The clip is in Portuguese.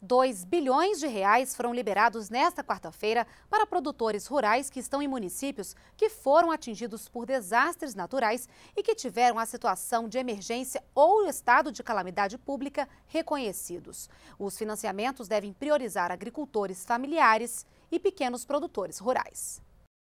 2 bilhões de reais foram liberados nesta quarta-feira para produtores rurais que estão em municípios que foram atingidos por desastres naturais e que tiveram a situação de emergência ou estado de calamidade pública reconhecidos. Os financiamentos devem priorizar agricultores familiares e pequenos produtores rurais.